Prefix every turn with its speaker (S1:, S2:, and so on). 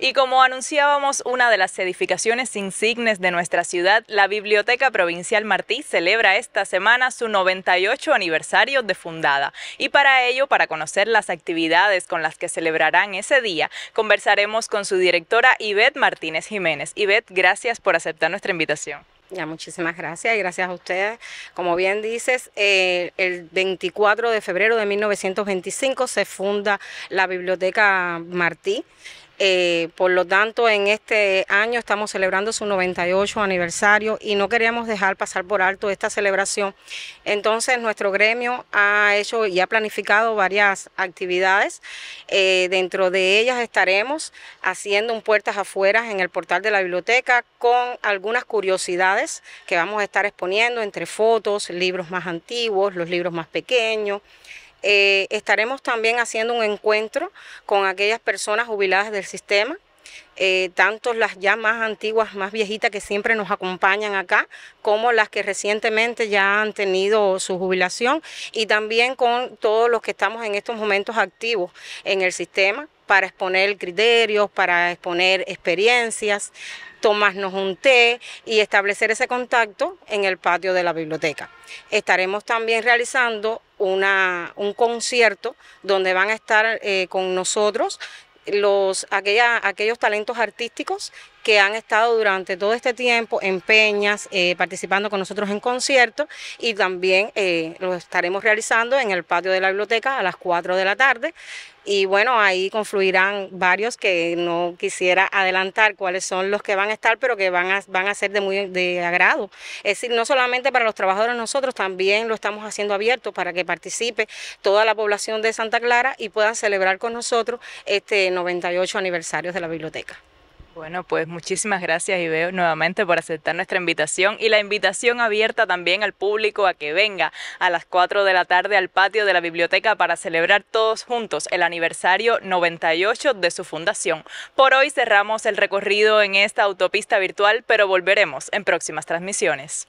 S1: Y como anunciábamos, una de las edificaciones insignes de nuestra ciudad, la Biblioteca Provincial Martí celebra esta semana su 98 aniversario de fundada. Y para ello, para conocer las actividades con las que celebrarán ese día, conversaremos con su directora Ivette Martínez Jiménez. Ivette, gracias por aceptar nuestra invitación.
S2: Ya, muchísimas gracias y gracias a ustedes. Como bien dices, eh, el 24 de febrero de 1925 se funda la Biblioteca Martí. Eh, por lo tanto, en este año estamos celebrando su 98 aniversario y no queríamos dejar pasar por alto esta celebración. Entonces, nuestro gremio ha hecho y ha planificado varias actividades. Eh, dentro de ellas estaremos haciendo un puertas afuera en el portal de la biblioteca con algunas curiosidades que vamos a estar exponiendo entre fotos, libros más antiguos, los libros más pequeños eh, estaremos también haciendo un encuentro con aquellas personas jubiladas del sistema. Eh, tanto las ya más antiguas, más viejitas que siempre nos acompañan acá, como las que recientemente ya han tenido su jubilación y también con todos los que estamos en estos momentos activos en el sistema para exponer criterios, para exponer experiencias, tomarnos un té y establecer ese contacto en el patio de la biblioteca. Estaremos también realizando una, un concierto donde van a estar eh, con nosotros los, aquellos talentos artísticos que han estado durante todo este tiempo en peñas, eh, participando con nosotros en conciertos y también eh, lo estaremos realizando en el patio de la biblioteca a las 4 de la tarde. Y bueno, ahí confluirán varios que no quisiera adelantar cuáles son los que van a estar, pero que van a, van a ser de muy de agrado. Es decir, no solamente para los trabajadores nosotros, también lo estamos haciendo abierto para que participe toda la población de Santa Clara y puedan celebrar con nosotros este
S1: 98 aniversario de la biblioteca. Bueno, pues muchísimas gracias, Ibeo, nuevamente por aceptar nuestra invitación y la invitación abierta también al público a que venga a las 4 de la tarde al patio de la biblioteca para celebrar todos juntos el aniversario 98 de su fundación. Por hoy cerramos el recorrido en esta autopista virtual, pero volveremos en próximas transmisiones.